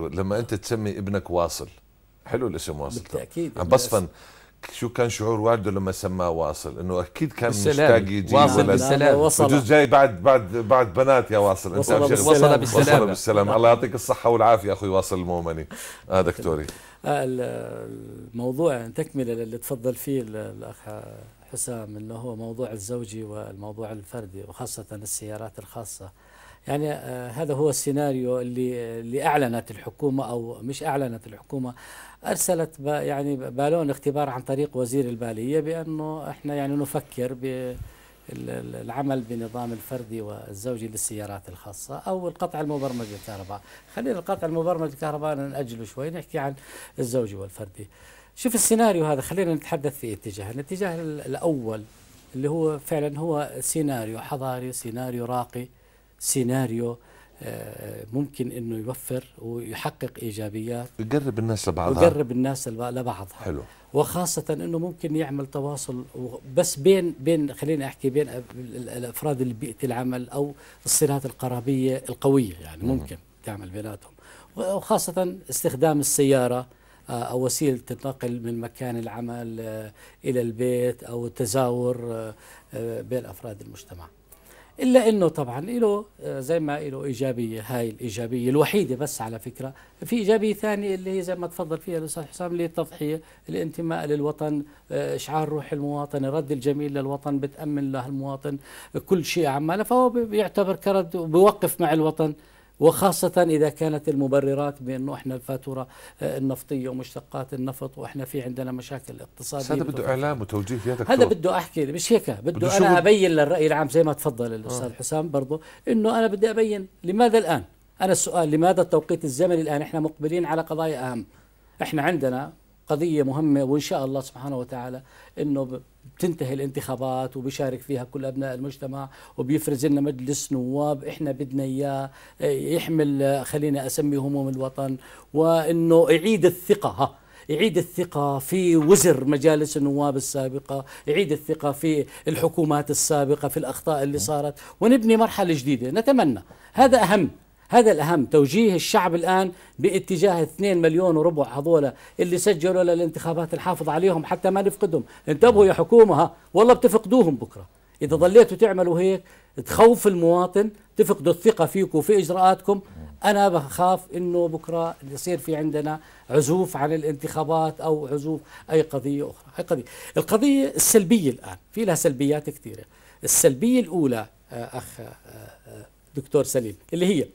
لما انت تسمي ابنك واصل حلو الاسم واصل بالتاكيد عم بصفن شو كان شعور والده لما سماه واصل انه اكيد كان مشتاق يجي واصل بالسلام وصل بجوز جاي بعد بعد بعد بنات يا واصل وصل انت بالسلام. وصل بالسلام وصل بالسلام الله يعطيك الصحه والعافيه اخوي واصل المؤمني اه دكتوري آه، الموضوع تكمله اللي تفضل فيه الاخ حسام انه هو موضوع الزوجي والموضوع الفردي وخاصه السيارات الخاصه يعني آه، هذا هو السيناريو اللي آه، اللي اعلنت الحكومه او مش اعلنت الحكومه ارسلت يعني بالون اختبار عن طريق وزير الباليه بانه احنا يعني نفكر بالعمل بنظام الفردي والزوجي للسيارات الخاصة أو القطع المبرمج للكهرباء خلينا القطع المبرمج للكهرباء نأجله شوي نحكي عن الزوجي والفردي شوف السيناريو هذا خلينا نتحدث في اتجاه الاتجاه الأول اللي هو فعلا هو سيناريو حضاري سيناريو راقي سيناريو آه، ممكن انه يوفر ويحقق ايجابيات يقرب الناس لبعضها يقرب الناس لبعضها حلو وخاصة انه ممكن يعمل تواصل بس بين بين خليني احكي بين الافراد اللي بيئة العمل او الصلات القرابية القوية يعني ممكن تعمل بيناتهم وخاصة استخدام السيارة آه، أو وسيلة النقل من مكان العمل آه، إلى البيت أو التزاور بين أفراد المجتمع الا انه طبعا له آه، زي ما له ايجابيه هاي الايجابيه الوحيده بس على فكره في ايجابيه ثانيه اللي هي زي ما تفضل فيها الاستاذ حسام اللي التضحيه الانتماء للوطن آه، اشعار روح المواطن الرد الجميل للوطن بتامن له المواطن كل شيء عماله فهو بيعتبر كرد وبوقف مع الوطن وخاصة إذا كانت المبررات بأنه إحنا الفاتورة آه، النفطية ومشتقات النفط وإحنا في عندنا مشاكل اقتصادية هذا بده إعلام وتوجيه يا دكتور هذا بده أحكي مش هيك بده أنا أبين للرأي العام زي ما تفضل آه. الأستاذ آه. حسام برضه إنه أنا بدي أبين لماذا الآن أنا السؤال لماذا التوقيت الزمني الآن إحنا مقبلين على قضايا أهم إحنا عندنا قضية مهمة وإن شاء الله سبحانه وتعالى أنه بتنتهي الانتخابات وبيشارك فيها كل أبناء المجتمع وبيفرز لنا مجلس نواب إحنا بدنا إياه آه، يحمل آه، خلينا أسمي هموم الوطن وأنه يعيد الثقة ها يعيد الثقة في وزر مجالس النواب السابقة يعيد الثقة في الحكومات السابقة في الأخطاء اللي صارت ونبني مرحلة جديدة نتمنى هذا أهم هذا الأهم توجيه الشعب الآن باتجاه 2 مليون وربع هذول اللي سجلوا للانتخابات الحافظ عليهم حتى ما نفقدهم انتبهوا يا حكومة ها والله بتفقدوهم بكرة إذا ضليتوا تعملوا هيك تخوف المواطن تفقدوا الثقة فيكم وفي إجراءاتكم أنا بخاف إنه بكرة يصير في عندنا عزوف عن الانتخابات أو عزوف أي قضية أخرى هي قضية القضية السلبية الآن في لها سلبيات كثيرة السلبية الأولى آه، أخ آه، آه، دكتور سليم اللي هي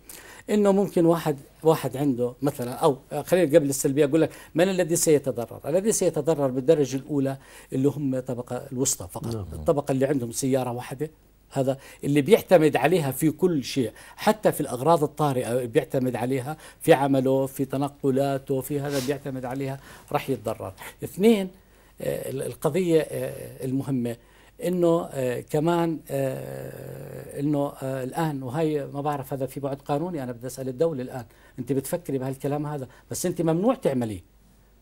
انه ممكن واحد واحد عنده مثلا او خلينا قبل السلبيه اقول لك من الذي سيتضرر؟ الذي سيتضرر بالدرجه الاولى اللي هم الطبقه الوسطى فقط، نعم. الطبقه اللي عندهم سياره واحده هذا اللي بيعتمد عليها في كل شيء حتى في الأغراض الطارئة بيعتمد عليها في عمله في تنقلاته في هذا بيعتمد عليها راح يتضرر اثنين آه، القضية آه، المهمة انه آه، كمان آه، انه آه، الان وهي ما بعرف هذا في بعد قانوني انا بدي اسال الدوله الان انت بتفكري بهالكلام هذا بس انت ممنوع تعمليه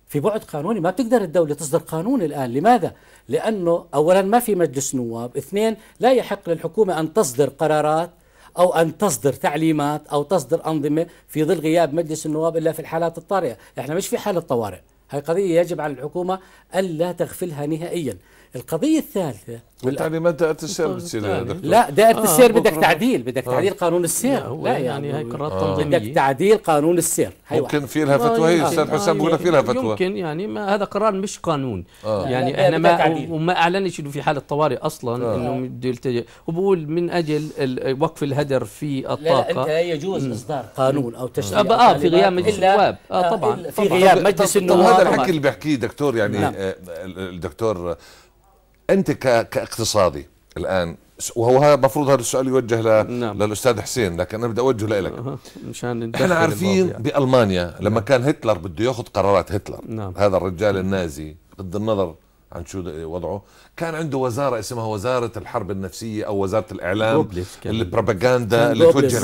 في بعد قانوني ما بتقدر الدولة تصدر قانون الآن لماذا؟ لأنه أولا ما في مجلس نواب اثنين لا يحق للحكومة أن تصدر قرارات أو أن تصدر تعليمات أو تصدر أنظمة في ظل غياب مجلس النواب إلا في الحالات الطارئة إحنا مش في حالة طوارئ هاي قضية يجب على الحكومة ألا تغفلها نهائيا القضيه الثالثه والتعليمات يعني دائرة السير بتصير لا آه السير بدك تعديل بدك آه. يعني يعني تعديل قانون السير لا يعني هي قرارات تنظيميه بدك تعديل قانون السير هي ممكن في لها فتوى هي آه، استاذ آه، حسام بقول في لها فتوى يمكن يعني ما هذا قرار مش قانون يعني انا ما وما اعلنش انه في حاله طوارئ اصلا انه بده يلتجئ وبقول من اجل وقف الهدر في الطاقه لا انت يجوز اصدار قانون او تشريع اه في غياب مجلس النواب اه طبعا في غياب مجلس النواب هذا الحكي اللي بحكيه دكتور يعني نعم. الدكتور انت كاقتصادي الان وهو هذا المفروض هذا السؤال يوجه ل... نعم. للاستاذ حسين لكن انا بدي اوجهه لك أه. مشان احنا عارفين يعني. بالمانيا لما نعم. كان هتلر بده ياخذ قرارات هتلر نعم. هذا الرجال النازي بغض النظر عن شو وضعه كان عنده وزارة اسمها وزارة الحرب النفسية أو وزارة الإعلام البروباغندا اللي توجه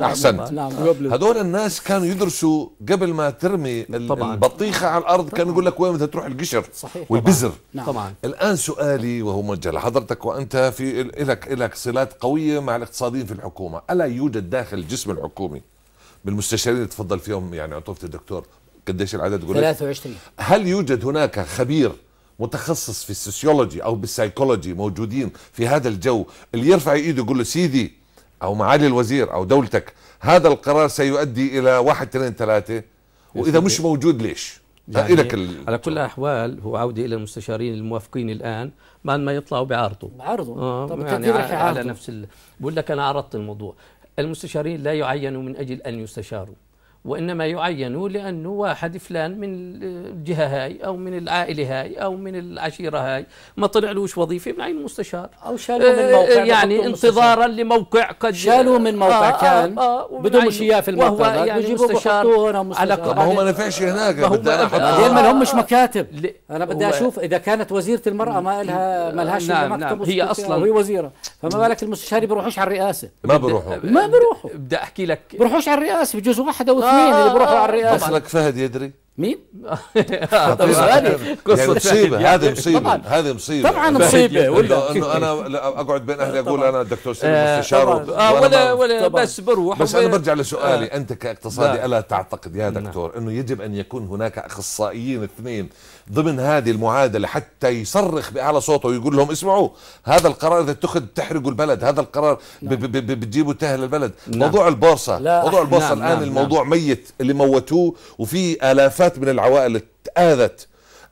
نعم، أحسنت نعم. نعم. هذول هدول الناس كانوا يدرسوا قبل ما ترمي طبعاً. البطيخة على الأرض كان كانوا يقول لك وين بدها تروح القشر صحيح. والبزر نعم. طبعا الآن سؤالي وهو موجه لحضرتك وأنت في لك لك صلات قوية مع الاقتصاديين في الحكومة ألا يوجد داخل الجسم الحكومي بالمستشارين اللي تفضل فيهم يعني عطوفة الدكتور قديش العدد قلت 23 هل يوجد هناك خبير متخصص في السوسيولوجي او بالسايكولوجي موجودين في هذا الجو اللي يرفع ايده يقول له سيدي او معالي الوزير او دولتك هذا القرار سيؤدي الى واحد اثنين ثلاثه واذا مش موجود ليش؟ يعني إلك ال... على كل الاحوال هو عوده الى المستشارين الموافقين الان بعد ما يطلعوا بعرضه بعرضوا آه طب يعني على, على نفس ال... بقول لك انا عرضت الموضوع المستشارين لا يعينوا من اجل ان يستشاروا وإنما يعينوا لأنه واحد فلان من الجهة هاي أو من العائلة هاي أو من العشيرة هاي ما طلع لهش وظيفة عين مستشار أو شالوه من موقع آه، آه، يعني انتظارا لموقع قد شالوه من موقع آه, آه، كان آه آه بدون إياه في الموقع وهو يعني مستشار مستشار على ما هو ما نفعش هناك بدي أنا هم ما مكاتب أنا بدي أشوف إذا كانت وزيرة المرأة ما لها نعم، ما لهاش نعم نعم هي أصلا وهي وزيرة فما بالك المستشار بيروحوش على الرئاسة ما بيروحوا ما بيروحوا بدي أحكي لك بيروحوش على الرئاسة بجوز واحد أو الاثنين اللي بيروحوا على آه، آه، آه. الرئاسه اصلك فهد يدري مين؟ طب ثواني قصه مصيبه يعني هذه مصيبه هذه مصيبه طبعا مصيبه انه انا اقعد بين اهلي آه، اقول انا دكتور سليم مستشار آه ولا ولا بس بروح بس انا برجع لسؤالي آه. انت كاقتصادي الا تعتقد يا نعم. دكتور انه يجب ان يكون هناك اخصائيين اثنين ضمن هذه المعادله حتى يصرخ باعلى صوته ويقول لهم اسمعوا هذا القرار اذا اتخذ بتحرقوا البلد هذا القرار نعم. بتجيبوا تهل البلد نعم. موضوع البورصه موضوع البورصه الان الموضوع ميت اللي موتوه وفي الافات مئات من العوائل تآذت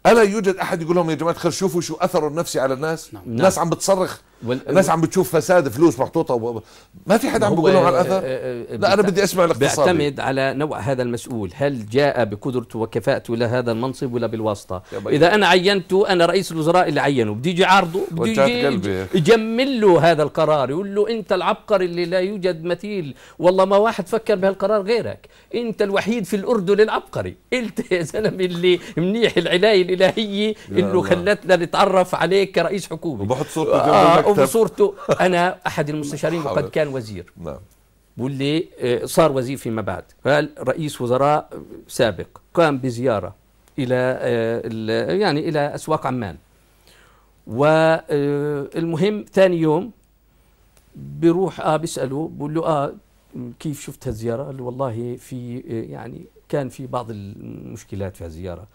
ألا يوجد أحد يقول لهم يا جماعة خير شوفوا شو أثره النفسي على الناس نعم. الناس عم بتصرخ وال... الناس عم بتشوف فساد فلوس محطوطه و... ما في حدا عم بيقول لهم على الاثر آه، آه، آه، لا انا بدي اسمع الاقتصاد بيعتمد على نوع هذا المسؤول هل جاء بقدرته وكفاءته الى هذا المنصب ولا بالواسطه اذا انا عينته انا رئيس الوزراء اللي عينه بدي يجي عرضه بدي يجي يجمل له هذا القرار يقول له انت العبقري اللي لا يوجد مثيل والله ما واحد فكر بهالقرار غيرك انت الوحيد في الاردن العبقري انت يا زلمه اللي منيح العنايه الالهيه انه خلتنا نتعرف عليك كرئيس حكومه وبحط صورتك آه المكتب وبصورته انا احد المستشارين وقد كان وزير نعم واللي آه، صار وزير فيما بعد قال رئيس وزراء سابق قام بزياره الى آه، يعني الى اسواق عمان والمهم آه، ثاني يوم بيروح اه بيساله بقول له اه كيف شفت هالزياره؟ قال له والله في يعني كان في بعض المشكلات في هالزياره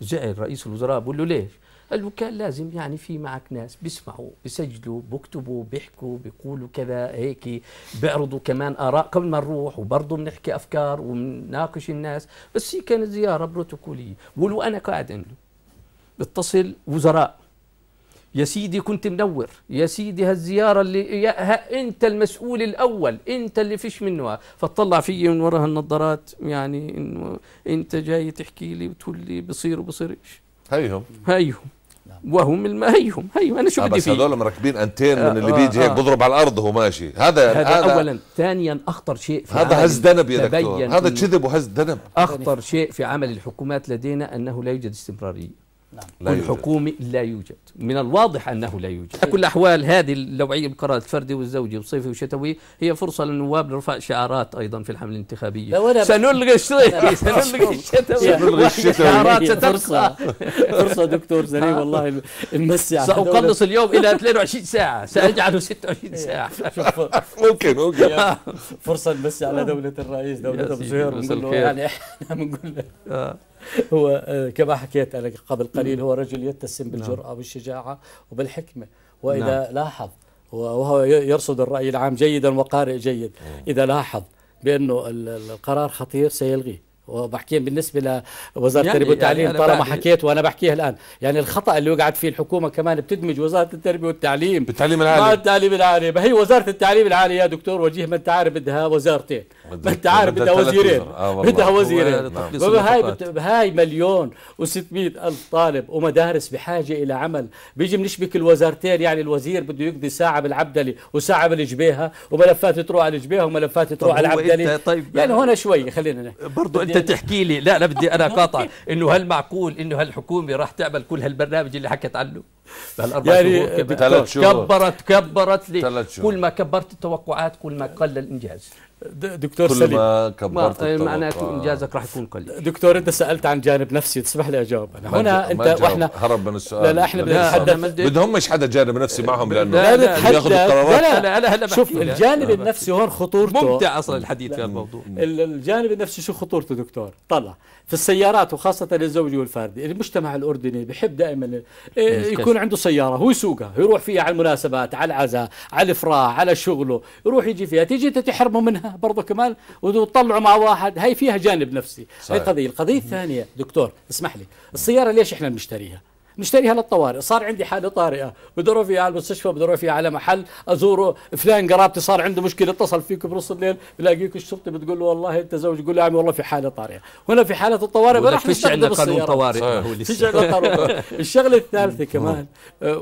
زعل رئيس الوزراء بقول له ليش؟ الوكال لازم يعني في معك ناس بيسمعوا بيسجلوا بيكتبوا بيحكوا بيقولوا كذا هيك بيعرضوا كمان اراء قبل ما نروح وبرضه بنحكي افكار وبنناقش الناس بس هي كانت زياره بروتوكوليه ولو انا قاعد عنده بتصل وزراء يا سيدي كنت منور يا سيدي هالزياره اللي يا ها انت المسؤول الاول انت اللي فيش منها فتطلع في من وراء هالنظارات يعني انه انت جاي تحكي لي وتقول لي بصير وبصيرش هيهم هيهم نعم. وهم الم... هيهم هيهم انا شو آه، بدي بس هذول مركبين انتين من آه، اللي بيجي هيك آه، بضرب على الارض وهو ماشي هذا هذا أنا... اولا ثانيا اخطر شيء في هذا هز دنب يا دكتور هذا كذب وهز دنب اخطر شيء في عمل الحكومات لدينا انه لا يوجد استمراريه نعم. لا والحكومه لا يوجد من الواضح أنه لا يوجد على كل الأحوال هذه النوعية بالقرار الفردي والزوجي والصيفي والشتوي هي فرصة للنواب لرفع شعارات أيضا في الحملة الانتخابية سنلغي الصيفي سنلغي الشتوي سنلغي الشتوي شعارات ستبقى فرصة دكتور زليل والله نمسي سأقلص اليوم إلى 22 ساعة سأجعله 26 إيه. ساعة ممكن ممكن فرصة نمسي على دولة الرئيس دولة أبو زهير بنقول له يعني احنا بنقول له آه. هو آه، كما حكيت انا قبل قليل هو رجل يتسم بالجرأة نعم. والشجاعة بالشجاعة وبالحكمة وإذا نعم. لاحظ وهو يرصد الرأي العام جيدا وقارئ جيد إذا لاحظ بأنه القرار خطير سيلغيه وبحكيه بالنسبه لوزاره يعني التربيه يعني والتعليم يعني طالما حكيت وانا بحكيها الان يعني الخطا اللي وقعت فيه الحكومه كمان بتدمج وزاره التربيه والتعليم بالتعليم العالي مع التعليم العالي ما هي وزاره التعليم العالي يا دكتور وجيه ما انت عارف بدها وزارتين ما انت عارف بدها وزيرين آه، بدها وزيرين هاي هاي مليون و600 الف طالب ومدارس بحاجه الى عمل بيجي بنشبك الوزارتين يعني الوزير بده يقضي ساعه بالعبدلي وساعه بالجبيهه وملفات تروح على الجبيهه وملفات تروح على العبدلي طيب يعني, يعني هون شوي خلينا برضه انت يعني- تحكي لي لا لا بدي انا قاطع انه هل معقول انه هالحكومه راح تعمل كل هالبرنامج اللي حكت عنه بهالاربع يعني شهور كبرت كبرت لي كل ما كبرت التوقعات كل ما قل الانجاز دكتور كل سليم كل ما كبرت ما معناته انجازك راح يكون قليل دكتور انت سالت عن جانب نفسي تسمح لي اجاوب انا هنا انت واحنا هرب من السؤال لا لا احنا بنتحدث بدهم مش حدا جانب نفسي معهم لانه لا لا ياخذوا لا لا لا لا هلا شوف الجانب لا النفسي هون خطورته ممتع اصلا الحديث في الموضوع الجانب النفسي شو خطورته دكتور طلع في السيارات وخاصه الزوجي والفردي المجتمع الاردني بحب دائما إيه، يكون عنده سياره هو يسوقها هو يروح فيها على المناسبات على العزاء على الافراح على شغله يروح يجي فيها تيجي انت تحرمه منها برضه كمان وتطلعوا مع واحد هي فيها جانب نفسي صحيح. هي قضيه القضيه الثانيه دكتور اسمح لي السياره ليش احنا بنشتريها نشتريها للطوارئ صار عندي حاله طارئه بدي اروح فيها على المستشفى بدي اروح فيها على محل ازوره فلان قرابتي صار عنده مشكله اتصل فيك بنص الليل بلاقيك الشرطي بتقول له والله انت زوج يقول له عمي والله في حاله طارئه هنا في حاله الطوارئ ما راح عندنا قانون طوارئ فيش عندنا قانون الشغله الثالثه كمان آه. آه،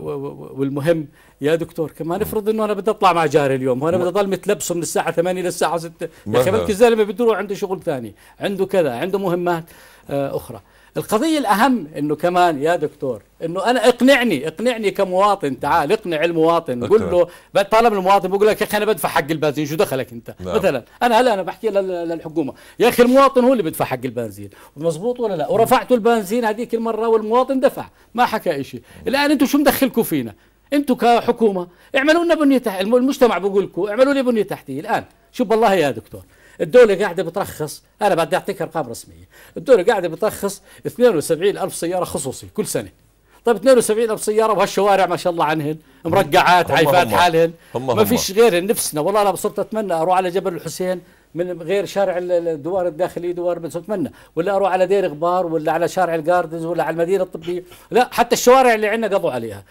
والمهم يا دكتور كمان افرض انه انا بدي اطلع مع جاري اليوم وانا بدي اضل متلبسه من الساعه 8 للساعه 6 يا اخي الزلمه بده يروح عنده شغل ثاني عنده كذا عنده مهمات آه، اخرى القضية الأهم أنه كمان يا دكتور أنه أنا اقنعني اقنعني كمواطن تعال اقنع المواطن قل له طالما المواطن بقول لك يا أخي أنا بدفع حق البنزين شو دخلك أنت نعم. مثلا أنا هلا أنا بحكي للحكومة يا أخي المواطن هو اللي بدفع حق البنزين مزبوط ولا لا ورفعتوا البنزين هذيك المرة والمواطن دفع ما حكى شيء الآن أنتم شو مدخلكم فينا انتم كحكومه اعملوا لنا بنيه تحتيه المجتمع بقول لكم اعملوا لي بنيه تحتيه الان شوف والله يا دكتور الدولة قاعدة بترخص أنا بدي أعطيك أرقام رسمية الدولة قاعدة بترخص 72 ألف سيارة خصوصي كل سنة طيب 72 ألف سيارة وهالشوارع ما شاء الله عنهن مرقعات عايفات حالهن ما فيش غير نفسنا والله أنا صرت أتمنى أروح على جبل الحسين من غير شارع الدوار الداخلي دوار بن اتمنى ولا اروح على دير غبار ولا على شارع الجاردنز ولا على المدينه الطبيه لا حتى الشوارع اللي عندنا قضوا عليها